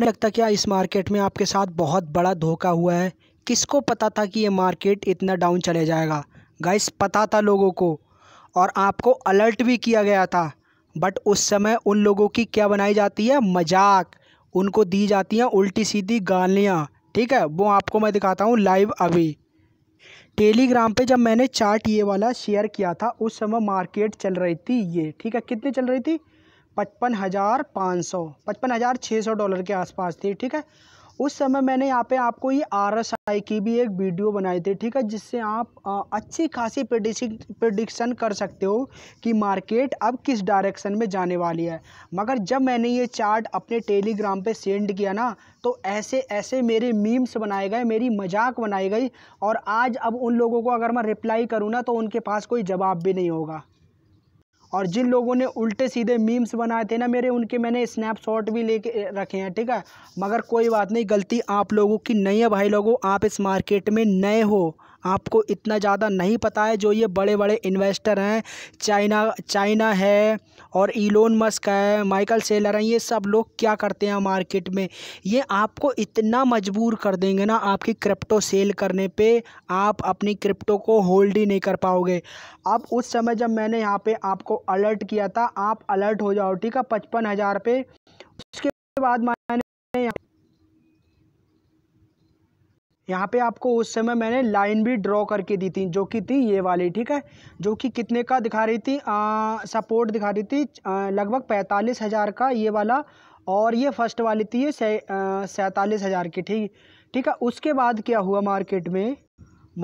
नहीं लगता क्या इस मार्केट में आपके साथ बहुत बड़ा धोखा हुआ है किसको पता था कि ये मार्केट इतना डाउन चले जाएगा गाइस पता था लोगों को और आपको अलर्ट भी किया गया था बट उस समय उन लोगों की क्या बनाई जाती है मजाक उनको दी जाती हैं उल्टी सीधी गालियाँ ठीक है वो आपको मैं दिखाता हूँ लाइव अभी टेलीग्राम पे जब मैंने चार्ट ये वाला शेयर किया था उस समय मार्केट चल रही थी ये ठीक है कितनी चल रही थी पचपन हज़ार पाँच सौ पचपन हज़ार छः सौ डॉलर के आसपास थी ठीक है उस समय मैंने यहाँ पे आपको ये आरएसआई की भी एक वीडियो बनाई थी ठीक है जिससे आप अच्छी खासी प्रडिक्शन कर सकते हो कि मार्केट अब किस डायरेक्शन में जाने वाली है मगर जब मैंने ये चार्ट अपने टेलीग्राम पे सेंड किया ना तो ऐसे ऐसे मेरे मीम्स बनाए गए मेरी मजाक बनाई गई और आज अब उन लोगों को अगर मैं रिप्लाई करूँ ना तो उनके पास कोई जवाब भी नहीं होगा और जिन लोगों ने उल्टे सीधे मीम्स बनाए थे ना मेरे उनके मैंने स्नैपशॉट भी लेके रखे हैं ठीक है मगर कोई बात नहीं गलती आप लोगों की नहीं है भाई लोगों आप इस मार्केट में नए हो आपको इतना ज़्यादा नहीं पता है जो ये बड़े बड़े इन्वेस्टर हैं चाइना चाइना है और इलोन मस्क है माइकल सेलर हैं ये सब लोग क्या करते हैं मार्केट में ये आपको इतना मजबूर कर देंगे ना आपकी क्रिप्टो सेल करने पे आप अपनी क्रिप्टो को होल्ड ही नहीं कर पाओगे अब उस समय जब मैंने यहाँ पे आपको अलर्ट किया था आप अलर्ट हो जाओ ठीक है पचपन हज़ार पे उसके बाद मैंने यहाँ पे आपको उस समय मैंने लाइन भी ड्रॉ करके दी थी जो कि थी ये वाली ठीक है जो कि कितने का दिखा रही थी सपोर्ट दिखा रही थी लगभग पैंतालीस हज़ार का ये वाला और ये फर्स्ट वाली थी ये सैंतालीस हज़ार की ठीक ठीक है उसके बाद क्या हुआ मार्केट में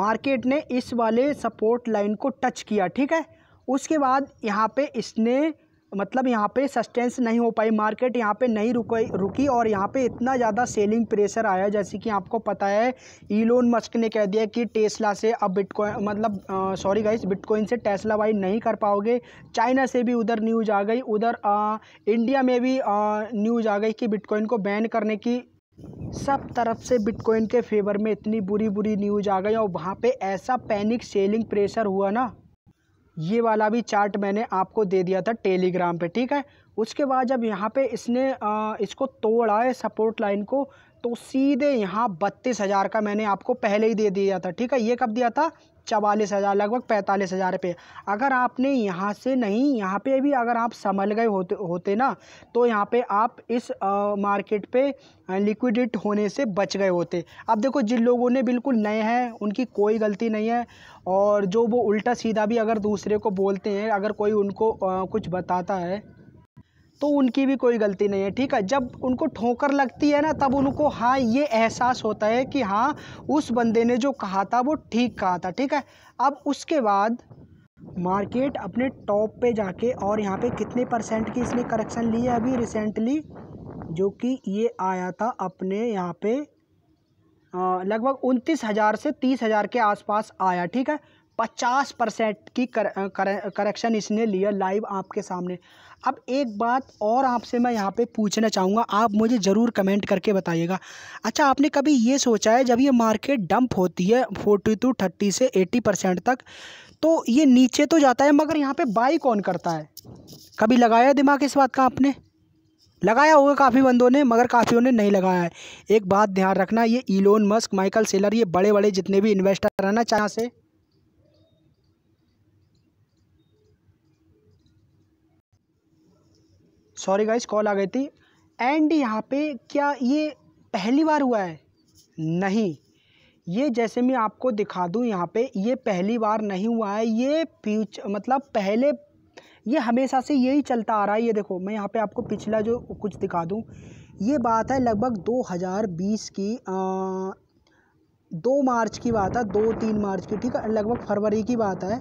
मार्केट ने इस वाले सपोर्ट लाइन को टच किया ठीक है उसके बाद यहाँ पर इसने मतलब यहाँ पे सस्टेंस नहीं हो पाई मार्केट यहाँ पे नहीं रुक रुकी और यहाँ पे इतना ज़्यादा सेलिंग प्रेशर आया जैसे कि आपको पता है ईलोन मस्क ने कह दिया कि टेस्ला से अब बिटकॉइन मतलब सॉरी गाइस बिटकॉइन से टेस्ला बाई नहीं कर पाओगे चाइना से भी उधर न्यूज़ आ गई उधर इंडिया में भी न्यूज़ आ गई कि बिटकॉइन को बैन करने की सब तरफ से बिटकॉइन के फेवर में इतनी बुरी बुरी न्यूज आ गई और वहाँ पे ऐसा पैनिक सेलिंग प्रेशर हुआ ना ये वाला भी चार्ट मैंने आपको दे दिया था टेलीग्राम पे ठीक है उसके बाद जब यहाँ पे इसने आ, इसको तोड़ा है सपोर्ट लाइन को तो सीधे यहाँ बत्तीस हज़ार का मैंने आपको पहले ही दे दिया था ठीक है ये कब दिया था चवालीस हज़ार लगभग पैंतालीस हज़ार रुपये अगर आपने यहाँ से नहीं यहाँ पे भी अगर आप संभल गए होते होते ना तो यहाँ पे आप इस आ, मार्केट पे लिक्विडेट होने से बच गए होते अब देखो जिन लोगों ने बिल्कुल नए हैं उनकी कोई गलती नहीं है और जो वो उल्टा सीधा भी अगर दूसरे को बोलते हैं अगर कोई उनको आ, कुछ बताता है तो उनकी भी कोई गलती नहीं है ठीक है जब उनको ठोकर लगती है ना तब उनको हाँ ये एहसास होता है कि हाँ उस बंदे ने जो कहा था वो ठीक कहा था ठीक है अब उसके बाद मार्केट अपने टॉप पे जाके और यहाँ पे कितने परसेंट की इसने करेक्शन ली है अभी रिसेंटली जो कि ये आया था अपने यहाँ पे लगभग उनतीस हज़ार से तीस हज़ार के आसपास आया ठीक है पचास परसेंट की कर, कर, करेक्शन इसने लिया लाइव आपके सामने अब एक बात और आपसे मैं यहाँ पे पूछना चाहूँगा आप मुझे ज़रूर कमेंट करके बताइएगा अच्छा आपने कभी ये सोचा है जब ये मार्केट डंप होती है फोर्टी टू थर्टी से एटी परसेंट तक तो ये नीचे तो जाता है मगर यहाँ पे बाई कौन करता है कभी लगाया दिमाग इस बात का आपने लगाया होगा काफ़ी बंदों ने मगर काफ़ियों ने नहीं लगाया है एक बात ध्यान रखना ये इलोन मस्क माइकल सेलर ये बड़े बड़े जितने भी इन्वेस्टर हैं ना चाहे सॉरी गाइस कॉल आ गई थी एंड यहाँ पे क्या ये पहली बार हुआ है नहीं ये जैसे मैं आपको दिखा दूँ यहाँ पे ये पहली बार नहीं हुआ है ये फ्यूच मतलब पहले ये हमेशा से यही चलता आ रहा है ये देखो मैं यहाँ पे आपको पिछला जो कुछ दिखा दूँ ये बात है लगभग 2020 की आ, दो मार्च की बात है दो तीन मार्च की ठीक है लगभग फरवरी की बात है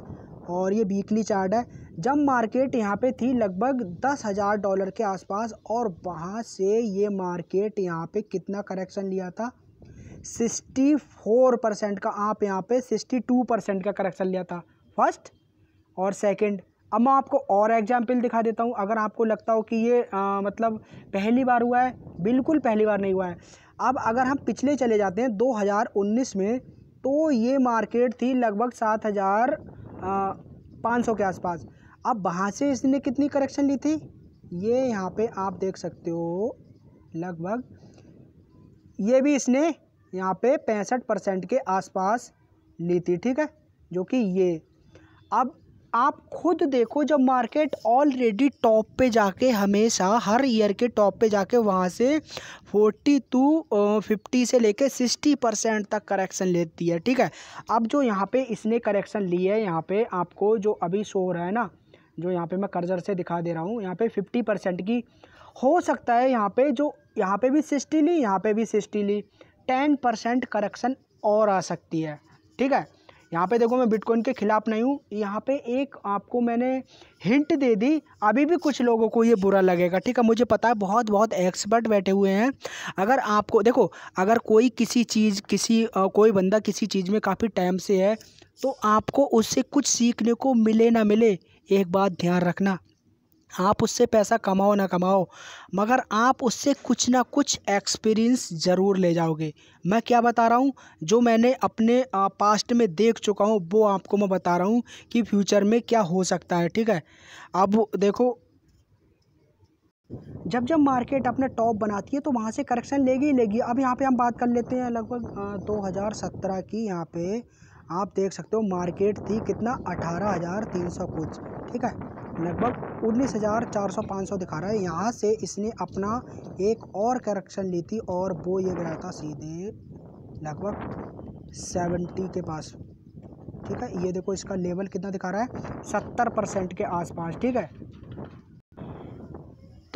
और ये वीकली चार्ट है जब मार्केट यहाँ पे थी लगभग दस हज़ार डॉलर के आसपास और वहाँ से ये मार्केट यहाँ पे कितना करेक्शन लिया था सिक्सटी फोर परसेंट का आप यहाँ पे सिक्सटी टू परसेंट का करेक्शन लिया था फर्स्ट और सेकंड अब मैं आपको और एग्जाम्पल दिखा देता हूँ अगर आपको लगता हो कि ये आ, मतलब पहली बार हुआ है बिल्कुल पहली बार नहीं हुआ है अब अगर हम पिछले चले जाते हैं दो में तो ये मार्केट थी लगभग सात हज़ार पाँच सौ के आसपास अब वहाँ से इसने कितनी करेक्शन ली थी ये यहाँ पे आप देख सकते हो लगभग ये भी इसने यहाँ पे पैंसठ परसेंट के आसपास ली थी ठीक है जो कि ये अब आप खुद देखो जब मार्केट ऑलरेडी टॉप पे जाके हमेशा हर ईयर के टॉप पे जाके वहाँ से फोर्टी टू फिफ्टी से लेके सिक्सटी परसेंट तक करेक्शन लेती है ठीक है अब जो यहाँ पे इसने करेक्शन ली है यहाँ पे आपको जो अभी शो हो रहा है ना जो यहाँ पे मैं कर्जर से दिखा दे रहा हूँ यहाँ पे फिफ्टी परसेंट की हो सकता है यहाँ पर जो यहाँ पर भी सिक्सटी ली यहाँ पर भी सिक्सटी ली टेन परसेंट करेक्शन और आ सकती है ठीक है यहाँ पे देखो मैं बिटकॉइन के ख़िलाफ़ नहीं हूँ यहाँ पे एक आपको मैंने हिंट दे दी अभी भी कुछ लोगों को ये बुरा लगेगा ठीक है मुझे पता है बहुत बहुत एक्सपर्ट बैठे हुए हैं अगर आपको देखो अगर कोई किसी चीज़ किसी कोई बंदा किसी चीज़ में काफ़ी टाइम से है तो आपको उससे कुछ सीखने को मिले ना मिले एक बात ध्यान रखना आप उससे पैसा कमाओ ना कमाओ मगर आप उससे कुछ ना कुछ एक्सपीरियंस ज़रूर ले जाओगे मैं क्या बता रहा हूँ जो मैंने अपने पास्ट में देख चुका हूँ वो आपको मैं बता रहा हूँ कि फ्यूचर में क्या हो सकता है ठीक है अब देखो जब जब मार्केट अपने टॉप बनाती है तो वहाँ से करेक्शन लेगी ही लेगी अब यहाँ पे हम बात कर लेते हैं लगभग दो हज़ार सत्रह की यहाँ पे आप देख सकते हो मार्केट थी कितना अठारह हज़ार तीन सौ कुछ ठीक है लगभग उन्नीस हज़ार चार सौ पाँच सौ दिखा रहा है यहाँ से इसने अपना एक और करेक्शन ली थी और वो ये गया था सीधे लगभग सेवेंटी के पास ठीक है ये देखो इसका लेवल कितना दिखा रहा है सत्तर परसेंट के आसपास ठीक है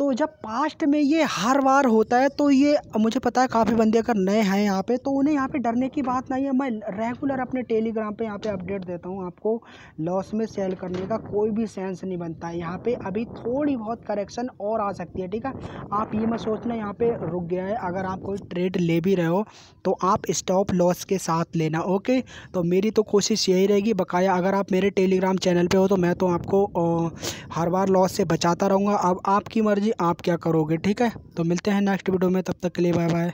तो जब पास्ट में ये हर बार होता है तो ये मुझे पता है काफ़ी बंदे अगर नए हैं यहाँ पे तो उन्हें यहाँ पे डरने की बात नहीं है मैं रेगुलर अपने टेलीग्राम पे यहाँ पे अपडेट देता हूँ आपको लॉस में सेल करने का कोई भी सेंस नहीं बनता है यहाँ पे अभी थोड़ी बहुत करेक्शन और आ सकती है ठीक है आप ये मैं सोचना यहाँ पर रुक गया है अगर आप कोई ट्रेड ले भी रहे हो तो आप स्टॉप लॉस के साथ लेना ओके तो मेरी तो कोशिश यही रहेगी बकाया अगर आप मेरे टेलीग्राम चैनल पर हो तो मैं तो आपको हर बार लॉस से बचाता रहूँगा अब आपकी मर्ज़ी आप क्या करोगे ठीक है तो मिलते हैं नेक्स्ट वीडियो में तब तक के लिए बाय बाय